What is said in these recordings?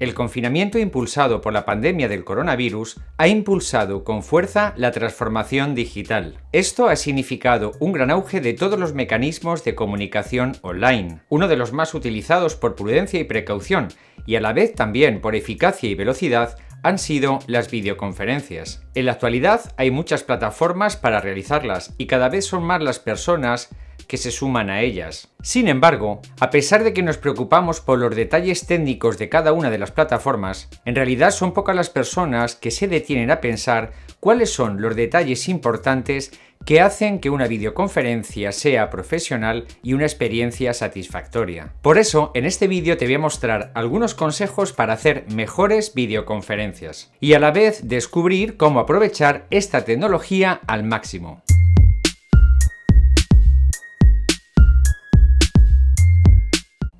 El confinamiento impulsado por la pandemia del coronavirus ha impulsado con fuerza la transformación digital. Esto ha significado un gran auge de todos los mecanismos de comunicación online, uno de los más utilizados por prudencia y precaución, y a la vez también por eficacia y velocidad han sido las videoconferencias. En la actualidad hay muchas plataformas para realizarlas y cada vez son más las personas que se suman a ellas. Sin embargo, a pesar de que nos preocupamos por los detalles técnicos de cada una de las plataformas, en realidad son pocas las personas que se detienen a pensar cuáles son los detalles importantes que hacen que una videoconferencia sea profesional y una experiencia satisfactoria. Por eso, en este vídeo te voy a mostrar algunos consejos para hacer mejores videoconferencias y a la vez descubrir cómo aprovechar esta tecnología al máximo.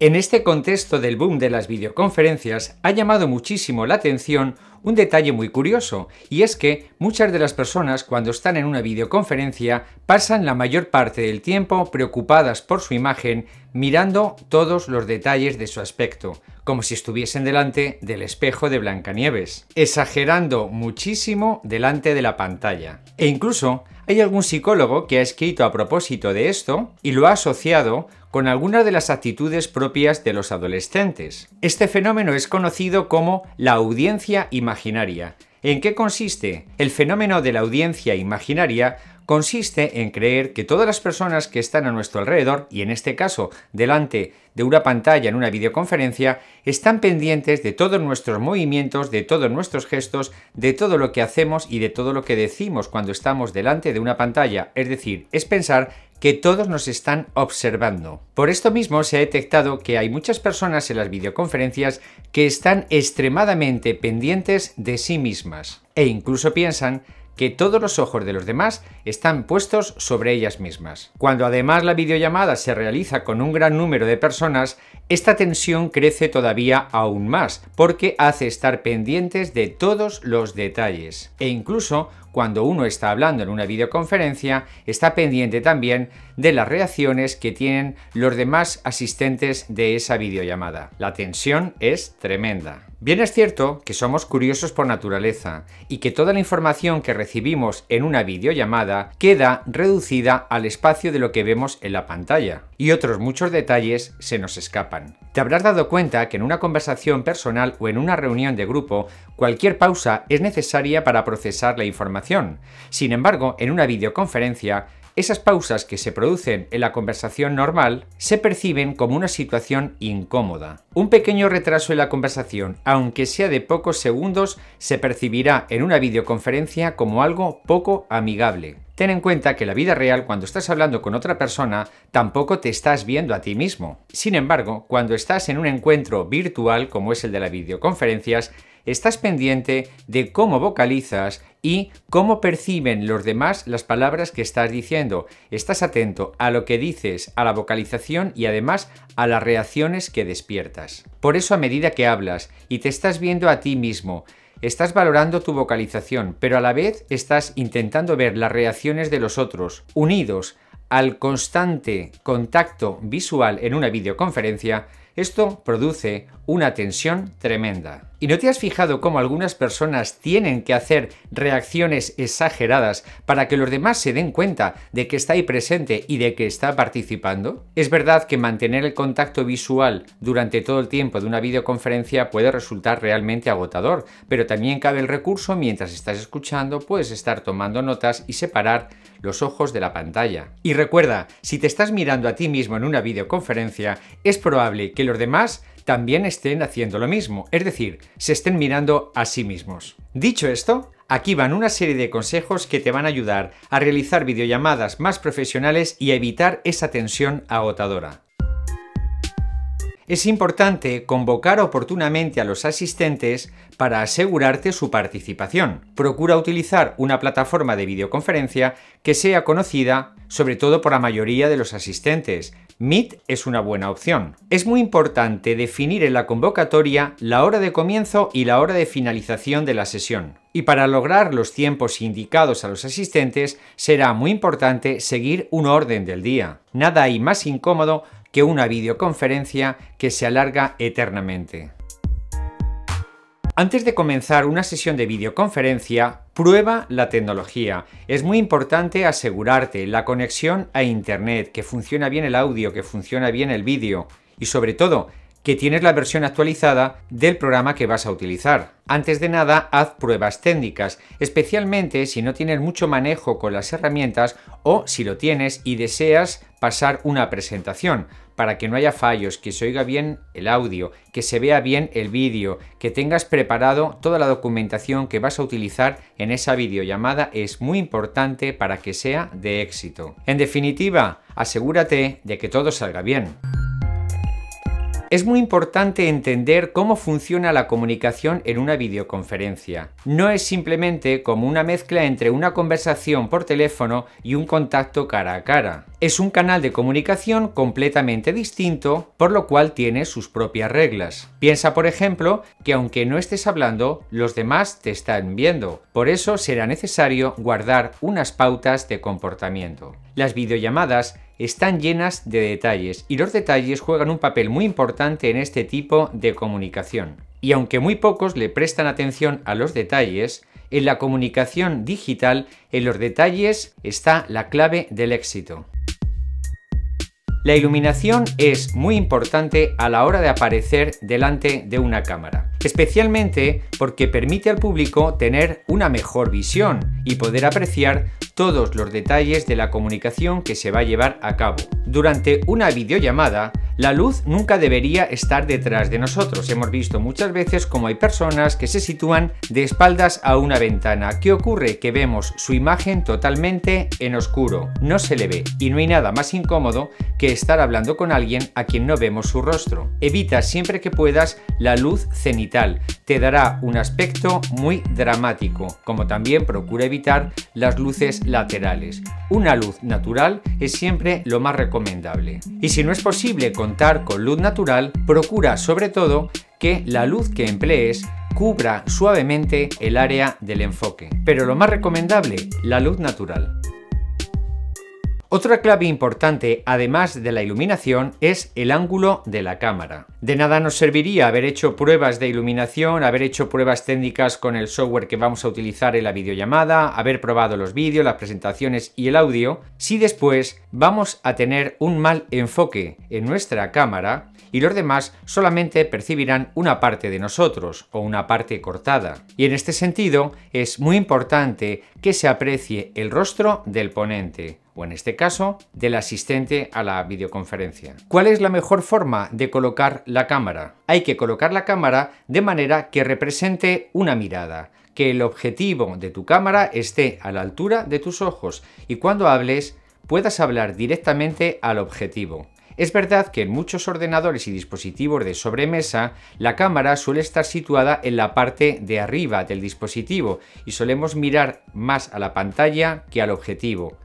En este contexto del boom de las videoconferencias ha llamado muchísimo la atención un detalle muy curioso, y es que muchas de las personas cuando están en una videoconferencia pasan la mayor parte del tiempo preocupadas por su imagen, mirando todos los detalles de su aspecto, como si estuviesen delante del espejo de Blancanieves, exagerando muchísimo delante de la pantalla. E incluso hay algún psicólogo que ha escrito a propósito de esto y lo ha asociado con algunas de las actitudes propias de los adolescentes. Este fenómeno es conocido como la audiencia imaginaria. ¿En qué consiste? El fenómeno de la audiencia imaginaria consiste en creer que todas las personas que están a nuestro alrededor, y en este caso delante de una pantalla en una videoconferencia, están pendientes de todos nuestros movimientos, de todos nuestros gestos, de todo lo que hacemos y de todo lo que decimos cuando estamos delante de una pantalla. Es decir, es pensar que todos nos están observando. Por esto mismo se ha detectado que hay muchas personas en las videoconferencias que están extremadamente pendientes de sí mismas e incluso piensan que todos los ojos de los demás están puestos sobre ellas mismas. Cuando además la videollamada se realiza con un gran número de personas, esta tensión crece todavía aún más, porque hace estar pendientes de todos los detalles. E incluso cuando uno está hablando en una videoconferencia, está pendiente también de las reacciones que tienen los demás asistentes de esa videollamada. La tensión es tremenda. Bien es cierto que somos curiosos por naturaleza y que toda la información que recibimos en una videollamada queda reducida al espacio de lo que vemos en la pantalla y otros muchos detalles se nos escapan. Te habrás dado cuenta que en una conversación personal o en una reunión de grupo, cualquier pausa es necesaria para procesar la información. Sin embargo, en una videoconferencia, esas pausas que se producen en la conversación normal se perciben como una situación incómoda. Un pequeño retraso en la conversación, aunque sea de pocos segundos, se percibirá en una videoconferencia como algo poco amigable. Ten en cuenta que la vida real, cuando estás hablando con otra persona, tampoco te estás viendo a ti mismo. Sin embargo, cuando estás en un encuentro virtual, como es el de las videoconferencias, estás pendiente de cómo vocalizas y cómo perciben los demás las palabras que estás diciendo. Estás atento a lo que dices, a la vocalización y además a las reacciones que despiertas. Por eso a medida que hablas y te estás viendo a ti mismo, Estás valorando tu vocalización, pero a la vez estás intentando ver las reacciones de los otros, unidos al constante contacto visual en una videoconferencia, esto produce una tensión tremenda. ¿Y no te has fijado cómo algunas personas tienen que hacer reacciones exageradas para que los demás se den cuenta de que está ahí presente y de que está participando? Es verdad que mantener el contacto visual durante todo el tiempo de una videoconferencia puede resultar realmente agotador, pero también cabe el recurso mientras estás escuchando, puedes estar tomando notas y separar los ojos de la pantalla. Y recuerda, si te estás mirando a ti mismo en una videoconferencia, es probable que los demás también estén haciendo lo mismo, es decir, se estén mirando a sí mismos. Dicho esto, aquí van una serie de consejos que te van a ayudar a realizar videollamadas más profesionales y a evitar esa tensión agotadora. Es importante convocar oportunamente a los asistentes para asegurarte su participación. Procura utilizar una plataforma de videoconferencia que sea conocida sobre todo por la mayoría de los asistentes, Meet es una buena opción. Es muy importante definir en la convocatoria la hora de comienzo y la hora de finalización de la sesión. Y para lograr los tiempos indicados a los asistentes será muy importante seguir un orden del día. Nada hay más incómodo que una videoconferencia que se alarga eternamente. Antes de comenzar una sesión de videoconferencia, prueba la tecnología. Es muy importante asegurarte la conexión a Internet, que funciona bien el audio, que funciona bien el vídeo y sobre todo que tienes la versión actualizada del programa que vas a utilizar. Antes de nada, haz pruebas técnicas, especialmente si no tienes mucho manejo con las herramientas o si lo tienes y deseas pasar una presentación, para que no haya fallos, que se oiga bien el audio, que se vea bien el vídeo, que tengas preparado toda la documentación que vas a utilizar en esa videollamada es muy importante para que sea de éxito. En definitiva, asegúrate de que todo salga bien es muy importante entender cómo funciona la comunicación en una videoconferencia. No es simplemente como una mezcla entre una conversación por teléfono y un contacto cara a cara. Es un canal de comunicación completamente distinto, por lo cual tiene sus propias reglas. Piensa, por ejemplo, que aunque no estés hablando, los demás te están viendo. Por eso será necesario guardar unas pautas de comportamiento. Las videollamadas están llenas de detalles y los detalles juegan un papel muy importante en este tipo de comunicación. Y aunque muy pocos le prestan atención a los detalles, en la comunicación digital, en los detalles está la clave del éxito. La iluminación es muy importante a la hora de aparecer delante de una cámara especialmente porque permite al público tener una mejor visión y poder apreciar todos los detalles de la comunicación que se va a llevar a cabo. Durante una videollamada, la luz nunca debería estar detrás de nosotros. Hemos visto muchas veces cómo hay personas que se sitúan de espaldas a una ventana. ¿Qué ocurre? Que vemos su imagen totalmente en oscuro. No se le ve y no hay nada más incómodo que estar hablando con alguien a quien no vemos su rostro. Evita siempre que puedas la luz cenital te dará un aspecto muy dramático, como también procura evitar las luces laterales. Una luz natural es siempre lo más recomendable. Y si no es posible contar con luz natural, procura sobre todo que la luz que emplees cubra suavemente el área del enfoque. Pero lo más recomendable, la luz natural. Otra clave importante, además de la iluminación, es el ángulo de la cámara. De nada nos serviría haber hecho pruebas de iluminación, haber hecho pruebas técnicas con el software que vamos a utilizar en la videollamada, haber probado los vídeos, las presentaciones y el audio, si después vamos a tener un mal enfoque en nuestra cámara y los demás solamente percibirán una parte de nosotros o una parte cortada. Y en este sentido es muy importante que se aprecie el rostro del ponente o en este caso, del asistente a la videoconferencia. ¿Cuál es la mejor forma de colocar la cámara? Hay que colocar la cámara de manera que represente una mirada, que el objetivo de tu cámara esté a la altura de tus ojos y cuando hables puedas hablar directamente al objetivo. Es verdad que en muchos ordenadores y dispositivos de sobremesa, la cámara suele estar situada en la parte de arriba del dispositivo y solemos mirar más a la pantalla que al objetivo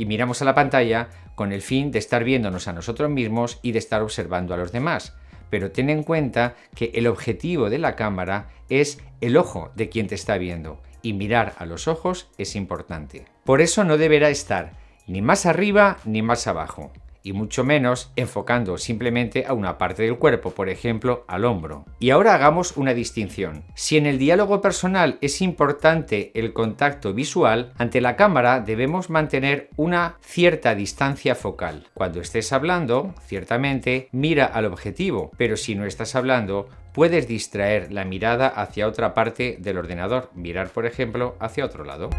y miramos a la pantalla con el fin de estar viéndonos a nosotros mismos y de estar observando a los demás. Pero ten en cuenta que el objetivo de la cámara es el ojo de quien te está viendo y mirar a los ojos es importante. Por eso no deberá estar ni más arriba ni más abajo y mucho menos enfocando simplemente a una parte del cuerpo, por ejemplo, al hombro. Y ahora hagamos una distinción. Si en el diálogo personal es importante el contacto visual, ante la cámara debemos mantener una cierta distancia focal. Cuando estés hablando, ciertamente, mira al objetivo, pero si no estás hablando, puedes distraer la mirada hacia otra parte del ordenador, mirar por ejemplo hacia otro lado.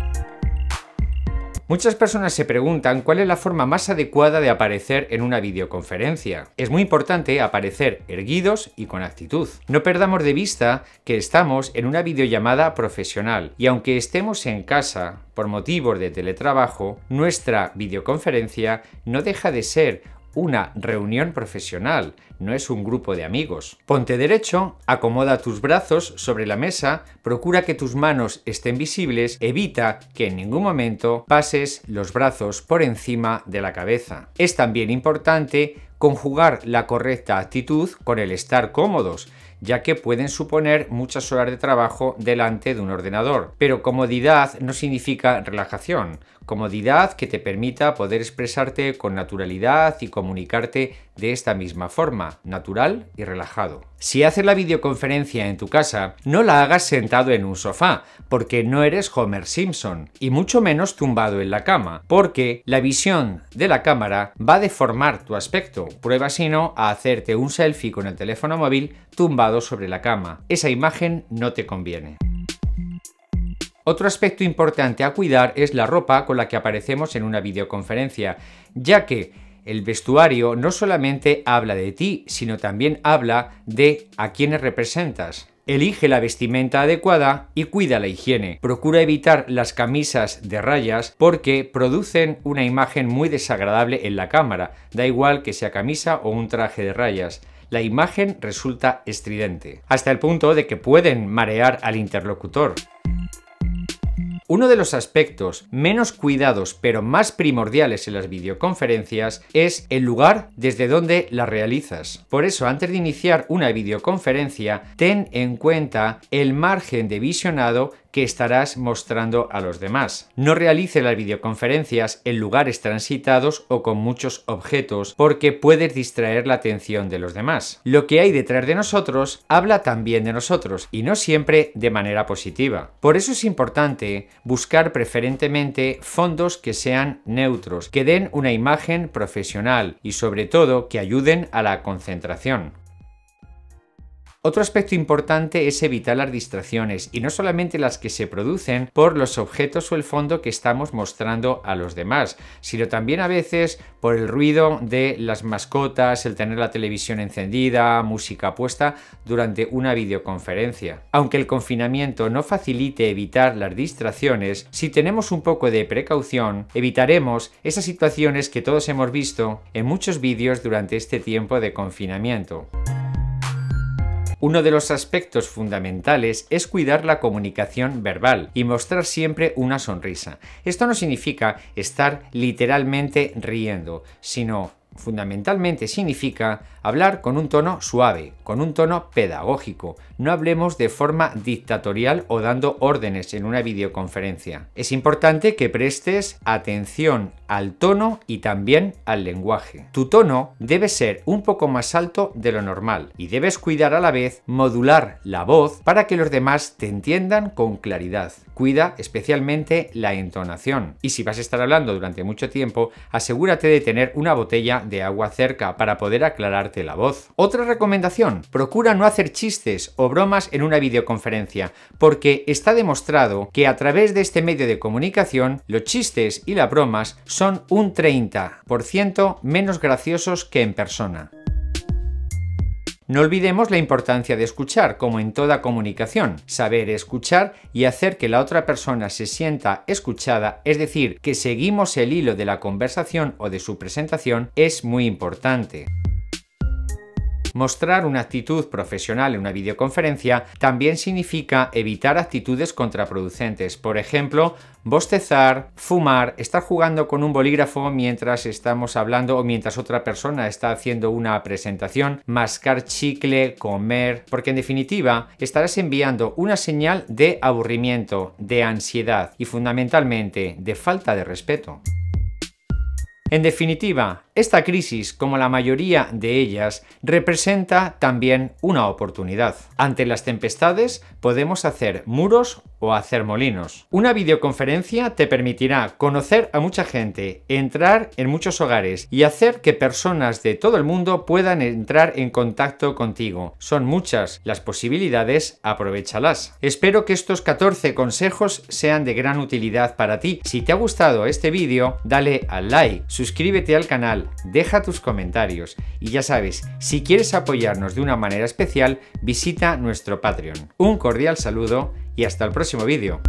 Muchas personas se preguntan cuál es la forma más adecuada de aparecer en una videoconferencia. Es muy importante aparecer erguidos y con actitud. No perdamos de vista que estamos en una videollamada profesional y aunque estemos en casa por motivos de teletrabajo, nuestra videoconferencia no deja de ser una reunión profesional, no es un grupo de amigos. Ponte derecho, acomoda tus brazos sobre la mesa, procura que tus manos estén visibles, evita que en ningún momento pases los brazos por encima de la cabeza. Es también importante conjugar la correcta actitud con el estar cómodos, ya que pueden suponer muchas horas de trabajo delante de un ordenador. Pero comodidad no significa relajación comodidad que te permita poder expresarte con naturalidad y comunicarte de esta misma forma, natural y relajado. Si haces la videoconferencia en tu casa, no la hagas sentado en un sofá, porque no eres Homer Simpson, y mucho menos tumbado en la cama, porque la visión de la cámara va a deformar tu aspecto. Prueba si no a hacerte un selfie con el teléfono móvil tumbado sobre la cama. Esa imagen no te conviene. Otro aspecto importante a cuidar es la ropa con la que aparecemos en una videoconferencia, ya que el vestuario no solamente habla de ti, sino también habla de a quienes representas. Elige la vestimenta adecuada y cuida la higiene. Procura evitar las camisas de rayas porque producen una imagen muy desagradable en la cámara, da igual que sea camisa o un traje de rayas la imagen resulta estridente, hasta el punto de que pueden marear al interlocutor. Mm-hmm. Uno de los aspectos menos cuidados pero más primordiales en las videoconferencias es el lugar desde donde las realizas. Por eso, antes de iniciar una videoconferencia, ten en cuenta el margen de visionado que estarás mostrando a los demás. No realice las videoconferencias en lugares transitados o con muchos objetos porque puedes distraer la atención de los demás. Lo que hay detrás de nosotros habla también de nosotros y no siempre de manera positiva. Por eso es importante buscar preferentemente fondos que sean neutros, que den una imagen profesional y sobre todo que ayuden a la concentración. Otro aspecto importante es evitar las distracciones y no solamente las que se producen por los objetos o el fondo que estamos mostrando a los demás, sino también a veces por el ruido de las mascotas, el tener la televisión encendida, música puesta durante una videoconferencia. Aunque el confinamiento no facilite evitar las distracciones, si tenemos un poco de precaución, evitaremos esas situaciones que todos hemos visto en muchos vídeos durante este tiempo de confinamiento. Uno de los aspectos fundamentales es cuidar la comunicación verbal y mostrar siempre una sonrisa. Esto no significa estar literalmente riendo, sino fundamentalmente significa hablar con un tono suave, con un tono pedagógico. No hablemos de forma dictatorial o dando órdenes en una videoconferencia. Es importante que prestes atención al tono y también al lenguaje. Tu tono debe ser un poco más alto de lo normal y debes cuidar a la vez modular la voz para que los demás te entiendan con claridad. Cuida especialmente la entonación y si vas a estar hablando durante mucho tiempo, asegúrate de tener una botella de agua cerca para poder aclararte la voz. Otra recomendación, procura no hacer chistes o bromas en una videoconferencia, porque está demostrado que a través de este medio de comunicación, los chistes y las bromas son un 30% menos graciosos que en persona. No olvidemos la importancia de escuchar, como en toda comunicación. Saber escuchar y hacer que la otra persona se sienta escuchada, es decir, que seguimos el hilo de la conversación o de su presentación, es muy importante. Mostrar una actitud profesional en una videoconferencia también significa evitar actitudes contraproducentes, por ejemplo, bostezar, fumar, estar jugando con un bolígrafo mientras estamos hablando o mientras otra persona está haciendo una presentación, mascar chicle, comer, porque en definitiva estarás enviando una señal de aburrimiento, de ansiedad y fundamentalmente de falta de respeto. En definitiva, esta crisis, como la mayoría de ellas, representa también una oportunidad. Ante las tempestades podemos hacer muros o hacer molinos. Una videoconferencia te permitirá conocer a mucha gente, entrar en muchos hogares y hacer que personas de todo el mundo puedan entrar en contacto contigo. Son muchas las posibilidades, aprovechalas. Espero que estos 14 consejos sean de gran utilidad para ti. Si te ha gustado este vídeo, dale al like, suscríbete al canal, deja tus comentarios y ya sabes, si quieres apoyarnos de una manera especial, visita nuestro Patreon. Un cordial saludo y hasta el próximo vídeo.